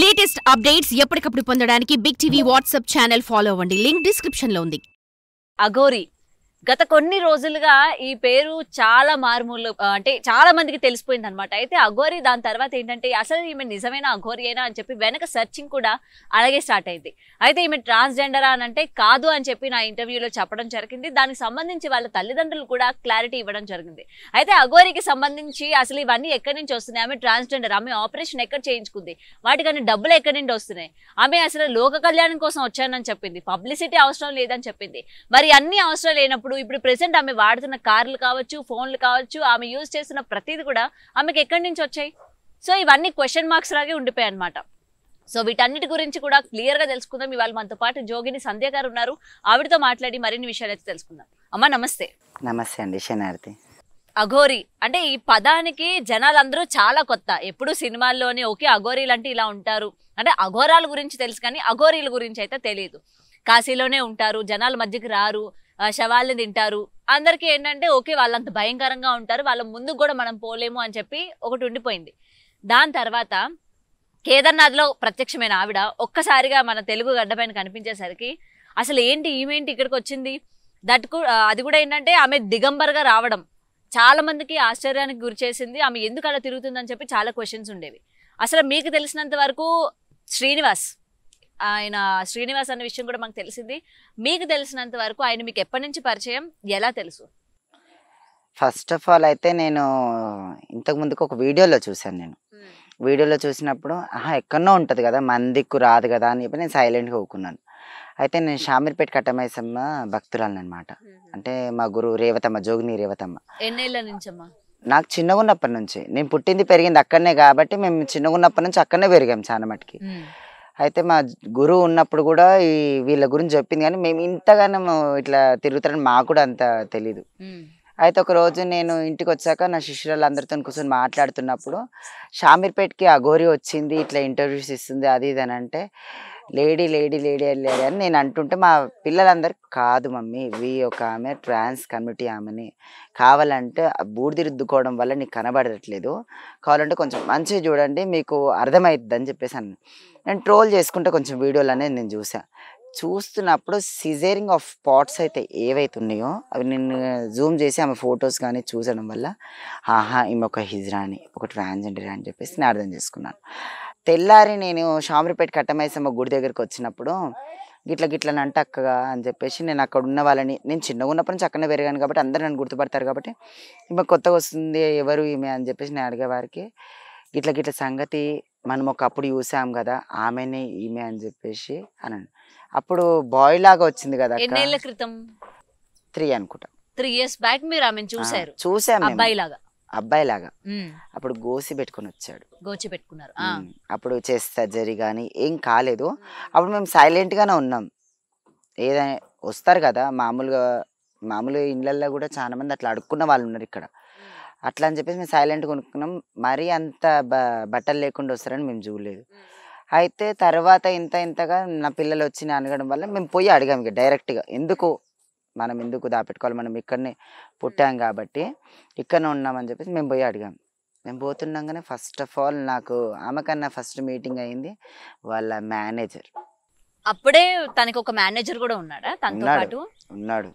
latest updates ఎప్పటికప్పుడు పొందడానికి big TV WhatsApp channel follow అవ్వండి లింక్ డిస్క్రిప్షన్ లో ఉంది అగోరి గత కొన్ని రోజులుగా ఈ పేరు చాలా మార్మూలు అంటే చాలా మందికి తెలిసిపోయింది అనమాట అయితే అఘోరి దాని తర్వాత ఏంటంటే అసలు ఈమె నిజమైన అఘోరి అయినా అని చెప్పి వెనక సర్చింగ్ కూడా అలాగే స్టార్ట్ అయింది అయితే ఈమె ట్రాన్స్జెండరా అని అంటే కాదు అని చెప్పి నా ఇంటర్వ్యూలో చెప్పడం జరిగింది దానికి సంబంధించి వాళ్ళ తల్లిదండ్రులు కూడా క్లారిటీ ఇవ్వడం జరిగింది అయితే అఘోరికి సంబంధించి అసలు ఇవన్నీ ఎక్కడి నుంచి వస్తున్నాయి ఆమె ట్రాన్స్జెండర్ ఆమె ఆపరేషన్ ఎక్కడ చేయించుకుంది వాటికన్నా డబ్బులు ఎక్కడి నుండి వస్తున్నాయి ఆమె అసలు లోక కళ్యాణం కోసం వచ్చానని చెప్పింది పబ్లిసిటీ అవసరం లేదని చెప్పింది మరి అన్ని అవసరం లేనప్పుడు ఇప్పుడు ఇప్పుడు ప్రెసెంట్ ఆమె వాడుతున్న కార్లు కావచ్చు ఫోన్లు కావచ్చు ఆమె యూజ్ చేస్తున్న ప్రతిది కూడా ఆమెకి ఎక్కడి నుంచి వచ్చాయి సో ఇవన్నీ క్వశ్చన్ మార్క్స్ లాగే ఉండిపోయాయి అనమాట సో వీటన్నిటి గురించి కూడా క్లియర్ గా తెలుసుకుందాం ఇవాళ మనతో పాటు జోగిని సంధ్య గారు ఉన్నారు ఆవిడతో మాట్లాడి మరిన్ని విషయాలు అయితే తెలుసుకుందాం అమ్మ నమస్తే నమస్తే అండి శనార్తి అఘోరి అంటే ఈ పదానికి జనాలందరూ చాలా కొత్త ఎప్పుడు సినిమాల్లోనే ఓకే అఘోరీలు అంటే ఇలా ఉంటారు అంటే అఘోరాల గురించి తెలుసు కానీ అఘోరీల గురించి అయితే తెలియదు కాశీలోనే ఉంటారు జనాల మధ్యకి రారు శవాల్ని తింటారు అందరికీ ఏంటంటే ఓకే వాళ్ళంత భయంకరంగా ఉంటారు వాళ్ళ ముందు కూడా మనం పోలేము అని చెప్పి ఒకటి ఉండిపోయింది దాని తర్వాత కేదార్నాథ్లో ప్రత్యక్షమైన ఆవిడ ఒక్కసారిగా మన తెలుగు గడ్డపైన కనిపించేసరికి అసలు ఏంటి ఈమెంటి ఇక్కడికి వచ్చింది దట్ అది కూడా ఏంటంటే ఆమె దిగంబర్గా రావడం చాలా మందికి ఆశ్చర్యానికి గురి చేసింది ఆమె ఎందుకు అలా తిరుగుతుందని చెప్పి చాలా క్వశ్చన్స్ ఉండేవి అసలు మీకు తెలిసినంత వరకు శ్రీనివాస్ ఆయన శ్రీనివాస్ అన్న విషయం కూడా మాకు తెలిసింది మీకు తెలిసినంత వరకు ఆయన మీకు ఎప్పటి నుంచి పరిచయం ఎలా తెలుసు ఫస్ట్ ఆఫ్ ఆల్ అయితే నేను ఇంతకు ముందుకు ఒక వీడియోలో చూశాను నేను వీడియోలో చూసినప్పుడు ఆహా ఎక్కడో ఉంటుంది కదా మందికు రాదు కదా అని చెప్పి నేను సైలెంట్గా ఊకున్నాను అయితే నేను షామీర్పేట కట్టమేసమ్మ భక్తురాలను అనమాట అంటే మా గురువు రేవతమ్మ జోగిని రేవతమ్మ ఎన్నేళ్ళ నుంచమ్మా నాకు చిన్నగా ఉన్నప్పటి నుంచి నేను పుట్టింది పెరిగింది అక్కడనే కాబట్టి మేము చిన్నగా ఉన్నప్పటి నుంచి అక్కడనే పెరిగాం చాలా మటుకి అయితే మా గురువు ఉన్నప్పుడు కూడా ఈ వీళ్ళ గురించి చెప్పింది కానీ మేము ఇంతగానో ఇట్లా తిరుగుతారని మాకు కూడా అంత తెలీదు అయితే ఒక రోజు నేను ఇంటికి వచ్చాక నా శిష్యురాలు అందరితో కూర్చొని మాట్లాడుతున్నప్పుడు షామీర్పేట్కి అఘోరి వచ్చింది ఇట్లా ఇంటర్వ్యూస్ ఇస్తుంది అది ఇది అని అంటే లేడీ లేడీ లేడీ లేడీ అని నేను అంటుంటే మా పిల్లలందరూ కాదు మమ్మీ వి ఒక ఆమె ట్రాన్స్ కమిటీ ఆమెని కావాలంటే బూడిది రుద్దుకోవడం వల్ల నీకు కనబడట్లేదు కావాలంటే కొంచెం మంచిగా చూడండి మీకు అర్థమవుతుంది అని చెప్పేసి అన్న నేను ట్రోల్ చేసుకుంటే కొంచెం వీడియోలు అనేది నేను చూసాను చూస్తున్నప్పుడు సిజేరింగ్ ఆఫ్ పాట్స్ అయితే ఏవైతే ఉన్నాయో అవి నేను జూమ్ చేసి ఆమె ఫొటోస్ కానీ చూసడం వల్ల ఆహా ఈమె ఒక హిజ్రాని ఒక ట్రాన్స్జెండర్ అని చెప్పేసి నేను అర్థం చేసుకున్నాను తెల్లారి నేను షామరిపేట కట్టమేసమ్మ గుడి దగ్గరికి వచ్చినప్పుడు గిట్ల గిట్ల అంటే అక్కగా అని చెప్పేసి నేను అక్కడ ఉన్న వాళ్ళని నేను చిన్నగా ఉన్నప్పటి నుంచి అక్కడనే పెరిగాను కాబట్టి అందరూ నన్ను గుర్తుపడతారు కాబట్టి ఈమె కొత్తగా వస్తుంది ఎవరు ఈమె అని చెప్పేసి నేను అడిగేవారికి గిట్ల గిట్ల సంగతి మనం ఒకప్పుడు చూసాం కదా ఆమెనే ఈమె అని చెప్పేసి అని అప్పుడు బాయ్ లాగా వచ్చింది కదా క్రితం త్రీ అనుకుంటా త్రీ ఇయర్స్ బ్యాక్ మీరు ఆమె చూసారు చూసాం అబ్బాయి లాగా అబ్బాయి లాగా అప్పుడు గోసి పెట్టుకుని వచ్చాడు గోచి పెట్టుకున్నారు అప్పుడు చేస్తా జరి కానీ ఏం కాలేదు అప్పుడు మేము సైలెంట్ గానే ఉన్నాం ఏదైనా వస్తారు కదా మామూలుగా మామూలుగా ఇండ్లల్లో కూడా చాలా మంది అట్లా అడుక్కున్న వాళ్ళు ఉన్నారు ఇక్కడ అట్లా అని చెప్పేసి మేము సైలెంట్గా కొనుక్కున్నాం మరీ అంత బట్టలు లేకుండా వస్తారని మేము చూడలేదు అయితే తర్వాత ఇంత ఇంతగా నా పిల్లలు వచ్చి అనగడం వల్ల మేము పోయి అడిగాం ఇక డైరెక్ట్గా ఎందుకు మనం ఎందుకు దాపెట్టుకోవాలి మనం ఇక్కడనే పుట్టాం కాబట్టి ఇక్కడనే ఉన్నామని చెప్పేసి మేము పోయి అడిగాం మేము పోతుండగానే ఫస్ట్ ఆఫ్ ఆల్ నాకు ఆమెకన్నా ఫస్ట్ మీటింగ్ అయింది వాళ్ళ మేనేజర్ అప్పుడే తనకి ఒక మేనేజర్ కూడా ఉన్నాడా తన ఉన్నాడు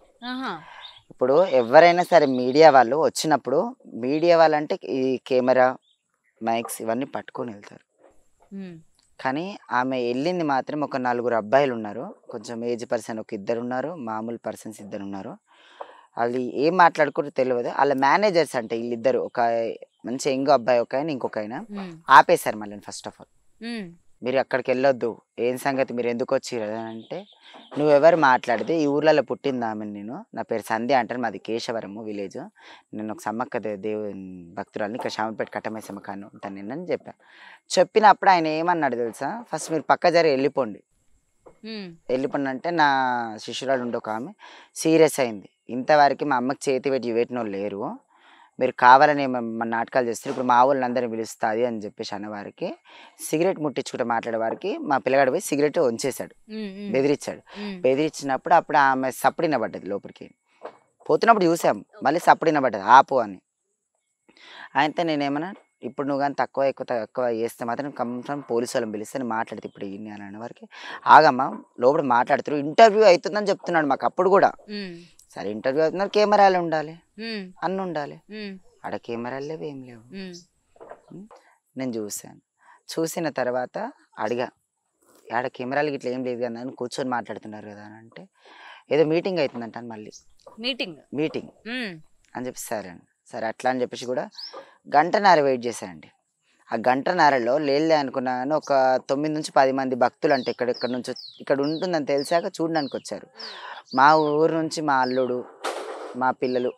ఇప్పుడు ఎవరైనా సరే మీడియా వాళ్ళు వచ్చినప్పుడు మీడియా వాళ్ళంటే ఈ కెమెరా మైక్స్ ఇవన్నీ పట్టుకొని వెళ్తారు కానీ ఆమె వెళ్ళింది మాత్రం ఒక నలుగురు అబ్బాయిలు ఉన్నారు కొంచెం ఏజ్ పర్సన్ ఒక ఇద్దరు ఉన్నారు మామూలు పర్సన్స్ ఇద్దరు ఉన్నారు వాళ్ళు ఏం మాట్లాడుకుంటారో తెలియదు వాళ్ళ మేనేజర్స్ అంటే వీళ్ళిద్దరు ఒక మంచి ఎంగో అబ్బాయి ఒక ఆయన ఇంకొక ఆయన ఆపేశారు మళ్ళీ ఫస్ట్ ఆఫ్ ఆల్ మీరు అక్కడికి వెళ్ళొద్దు ఏం సంగతి మీరు ఎందుకు వచ్చిరు అని అంటే నువ్వెవరు మాట్లాడితే ఈ ఊర్లలో పుట్టిందామని నేను నా పేరు సంధ్య అంటాను మాది కేశవరము విలేజ్ నేను ఒక సమ్మక్క దేవు భక్తురాలని ఇక్కడ శామపేట కట్టమేసమ్మ కాను ఉంటాను నేను చెప్పాను చెప్పినప్పుడు ఆయన ఏమన్నాడు తెలుసా ఫస్ట్ మీరు పక్క జరి వెళ్ళిపోండి వెళ్ళిపోండి అంటే నా శిష్యురాలు ఉండే ఒక ఆమె సీరియస్ అయింది ఇంతవరకు మా అమ్మకి చేతి పెట్టి పెట్టిన లేరు మీరు కావాలని మన నాటకాలు చేస్తారు ఇప్పుడు మా ఊళ్ళని అందరినీ పిలుస్తుంది అని చెప్పేసి అన్నవారికి సిగరెట్ ముట్టించుకుంటే మాట్లాడే వారికి మా పిల్లగాడు పోయి సిగరెట్ ఉంచేశాడు బెదిరించాడు బెదిరించినప్పుడు అప్పుడు ఆమె సప్పడిన పడ్డది లోపలికి పోతున్నప్పుడు చూసాం మళ్ళీ సప్పడిన పడ్డది ఆపు అని అయితే నేనేమన్నా ఇప్పుడు నువ్వు కానీ తక్కువ ఎక్కువ ఎక్కువ చేస్తే మాత్రం కంఫర్మ్ పోలీసు వాళ్ళని పిలిస్తే నేను మాట్లాడితే ఇప్పుడు ఇన్ని అని వారికి ఆగమ్మా లోపల మాట్లాడుతున్నారు ఇంటర్వ్యూ అవుతుందని చెప్తున్నాడు మాకు అప్పుడు కూడా సరే ఇంటర్వ్యూ అవుతున్నారు కెమెరాలు ఉండాలి అన్ని ఉండాలి ఆడ కెమెరాలు లేవు ఏం లేవు నేను చూశాను చూసిన తర్వాత అడిగా ఆడ కెమెరాలు ఇట్లా ఏం లేదు కదా అని కూర్చొని మాట్లాడుతున్నారు కదా అని అంటే ఏదో మీటింగ్ అవుతుందంట మళ్ళీ మీటింగ్ మీటింగ్ అని చెప్పి సరే సరే అట్లా అని చెప్పేసి కూడా గంటన్నర వెయిట్ చేశారండి ఆ గంటన్నరలో లేలే అనుకున్నాను ఒక తొమ్మిది నుంచి పది మంది భక్తులు అంటే ఇక్కడ ఇక్కడ నుంచి ఇక్కడ ఉంటుందని తెలిసాక చూడడానికి వచ్చారు మా ఊరు నుంచి మా అల్లుడు మా పిల్లలు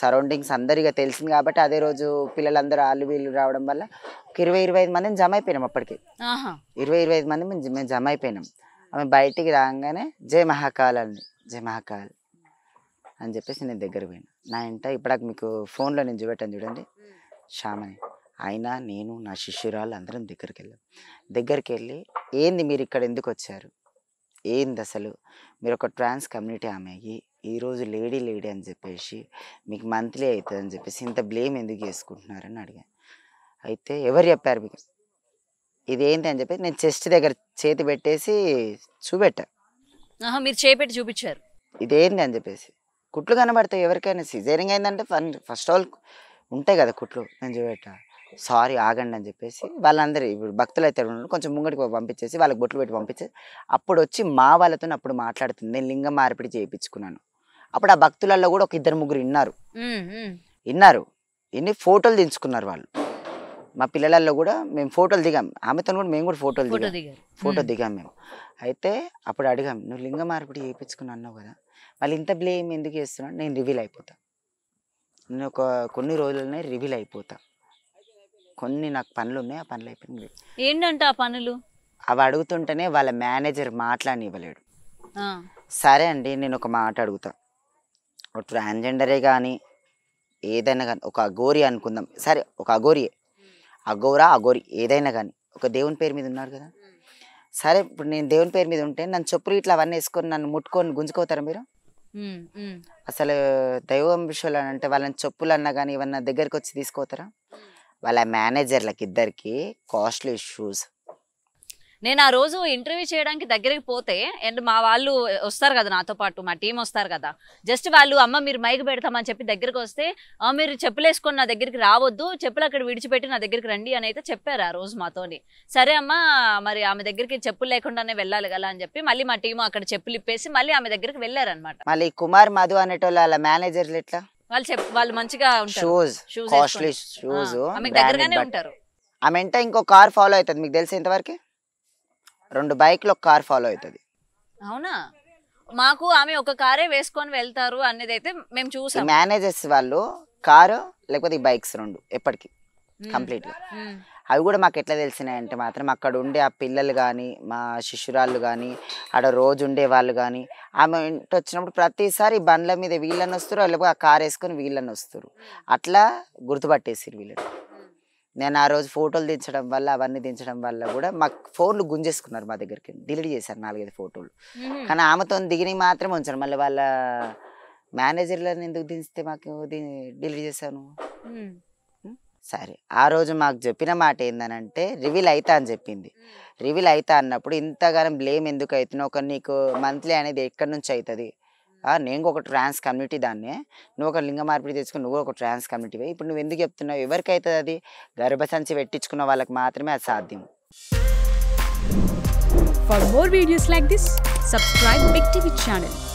సరౌండింగ్స్ అందరిగా తెలిసింది కాబట్టి అదే రోజు పిల్లలందరూ ఆళ్ళు వీళ్ళు రావడం వల్ల ఒక ఇరవై ఇరవై ఐదు మందిని జమ అయిపోయినాం అప్పటికి ఇరవై ఇరవై ఐదు మంది మేము జమ అయిపోయినాం ఆమె బయటికి రాగానే జయ మహాకాల్ అని జయ మహాకాల్ అని చెప్పేసి నేను దగ్గర పోయినా నా ఇంట ఇప్పుడు మీకు ఫోన్లో నేను చూపెట్టాను చూడండి శ్యామని ఆయన నేను నా శిష్యురాలు అందరం దగ్గరికి వెళ్ళాం దగ్గరికి వెళ్ళి ఏంది మీరు ఇక్కడ ఎందుకు వచ్చారు ఏంది అసలు మీరు ఒక ట్రాన్స్ కమ్యూనిటీ ఆమె అయ్యి ఈరోజు లేడీ లేడీ అని చెప్పేసి మీకు మంత్లీ అవుతుంది అని చెప్పేసి ఇంత బ్లేమ్ ఎందుకు చేసుకుంటున్నారని అడిగాను అయితే ఎవరు చెప్పారు మీకు ఇదేంటి అని చెప్పి నేను చెస్ట్ దగ్గర చేతి పెట్టేసి చూపెట్టా మీరు చేపెట్టి చూపించారు ఇదేంటి అని చెప్పేసి కుట్లు కనబడతాయి ఎవరికైనా సిజరింగ్ అయిందంటే ఫన్ ఫస్ట్ ఆల్ ఉంటాయి కదా కుట్లు నేను చూపెట్టా సారీ ఆగండి అని చెప్పేసి వాళ్ళందరూ ఇప్పుడు భక్తులు అయితే కొంచెం ముంగటికి పంపించేసి వాళ్ళకి బొట్లు పెట్టి పంపించేసి అప్పుడు వచ్చి మా వాళ్ళతో అప్పుడు మాట్లాడుతుంది నేను లింగ మార్పిడి చేయించుకున్నాను అప్పుడు ఆ భక్తులలో కూడా ఒక ఇద్దరు ముగ్గురు విన్నారు విన్నారు ఎన్ని ఫోటోలు దించుకున్నారు వాళ్ళు మా పిల్లలలో కూడా మేము ఫోటోలు దిగాం ఆమెతో కూడా మేము కూడా ఫోటోలు దిగాం ఫోటో దిగాం మేము అయితే అప్పుడు అడిగాం నువ్వు లింగ మార్పిడి చేయించుకుని అన్నావు కదా వాళ్ళు ఇంత బ్లేమ్ ఎందుకు చేస్తున్నావు నేను రివీల్ అయిపోతా నేను ఒక కొన్ని రోజులనే రివీల్ అయిపోతా కొన్ని నాకు పనులు ఉన్నాయి ఆ పనులు అయిపోయింది ఏంటంటే ఆ పనులు అవి అడుగుతుంటేనే వాళ్ళ మేనేజర్ మాట్లాడనివ్వలేడు సరే అండి నేను ఒక మాట అడుగుతా ఒక ట్రాన్స్జెండరే కానీ ఏదైనా కానీ ఒక అఘోరి అనుకుందాం సరే ఒక అఘోరియే అఘోరా అఘోరి ఏదైనా కానీ ఒక దేవుని పేరు మీద ఉన్నారు కదా సరే ఇప్పుడు నేను దేవుని పేరు మీద ఉంటే నన్ను చెప్పులు ఇట్లా అవన్నీ వేసుకొని నన్ను ముట్టుకొని గుంజుకోతారా మీరు అసలు దైవం విషయంలో అంటే వాళ్ళని చెప్పులు అన్నా కానీ ఏమన్నా దగ్గరికి వచ్చి తీసుకోతారా వాళ్ళ మేనేజర్లకి ఇద్దరికి కాస్ట్లీ షూస్ నేను ఆ రోజు ఇంటర్వ్యూ చేయడానికి దగ్గరికి పోతే అండ్ మా వాళ్ళు వస్తారు కదా నాతో పాటు మా టీం వస్తారు కదా జస్ట్ వాళ్ళు అమ్మ మీరు మైక్ పెడతామని చెప్పి దగ్గరికి వస్తే మీరు చెప్పులేసుకొని నా దగ్గరికి రావద్దు చెప్పులు అక్కడ విడిచిపెట్టి నా దగ్గరికి రండి అని అయితే చెప్పారు ఆ రోజు మాతోని సరే అమ్మ మరి ఆమె దగ్గరికి చెప్పులు లేకుండానే వెళ్ళాలి కదా అని చెప్పి మళ్ళీ మా టీం అక్కడ చెప్పులు ఇప్పేసి మళ్ళీ ఆమె దగ్గరికి వెళ్ళారనమాట మళ్ళీ కుమార్ మధు అనేటోళ్ళు వాళ్ళ మేనేజర్లు ఎట్లా వాళ్ళు చెప్ వాళ్ళు మంచిగా షూస్ షూస్ షూస్ మీకు ఉంటారు ఆమె ఇంకో కార్ ఫాలో అవుతుంది మీకు తెలిసి ఇంతవరకు రెండు బైక్ లో కార్ ఫాలో అవుతుంది అవునా మాకు ఆమె ఒక కారే వేసుకొని వెళ్తారు అనేది అయితే మేము చూసాం మేనేజర్స్ వాళ్ళు కారు లేకపోతే బైక్స్ రెండు ఎప్పటికీ కంప్లీట్ గా అవి కూడా మాకు ఎట్లా తెలిసినాయంటే మాత్రం అక్కడ ఉండే ఆ పిల్లలు కానీ మా శిష్యురాళ్ళు కానీ ఆడ రోజు ఉండే వాళ్ళు కానీ ఆమె ఇంటి వచ్చినప్పుడు ప్రతిసారి బండ్ల మీద వీళ్ళని వస్తారు వాళ్ళు ఆ కార్ వేసుకొని వీళ్ళని వస్తారు అట్లా గుర్తుపట్టేసారు వీళ్ళు నేను ఆ రోజు ఫోటోలు దించడం వల్ల అవన్నీ దించడం వల్ల కూడా మా ఫోన్లు గుంజేసుకున్నారు మా దగ్గరికి డిలీట్ చేశారు నాలుగైదు ఫోటోలు కానీ ఆమెతో దిగినవి మాత్రం ఉంచారు మళ్ళీ వాళ్ళ మేనేజర్లను ఎందుకు దించితే మాకు డిలీట్ చేశాను సరే ఆ రోజు మాకు చెప్పిన మాట ఏందనంటే రివీల్ అవుతా అని చెప్పింది రివీల్ అవుతా అన్నప్పుడు ఇంతగానం బ్లేమ్ ఎందుకు అవుతున్నావు ఒక నీకు మంత్లీ అనేది ఎక్కడి నుంచి అవుతుంది నేను ఒక ట్రాన్స్ కమ్యూనిటీ దాన్నే నువ్వు ఒక లింగ మార్పిడి తెచ్చుకుని నువ్వు ఒక ట్రాన్స్ కమ్యూనిటీ ఇప్పుడు నువ్వు ఎందుకు చెప్తున్నావు ఎవరికైతుంది అది గర్భసంచి పెట్టించుకున్న వాళ్ళకి మాత్రమే అది సాధ్యం for more videos like this subscribe Big TV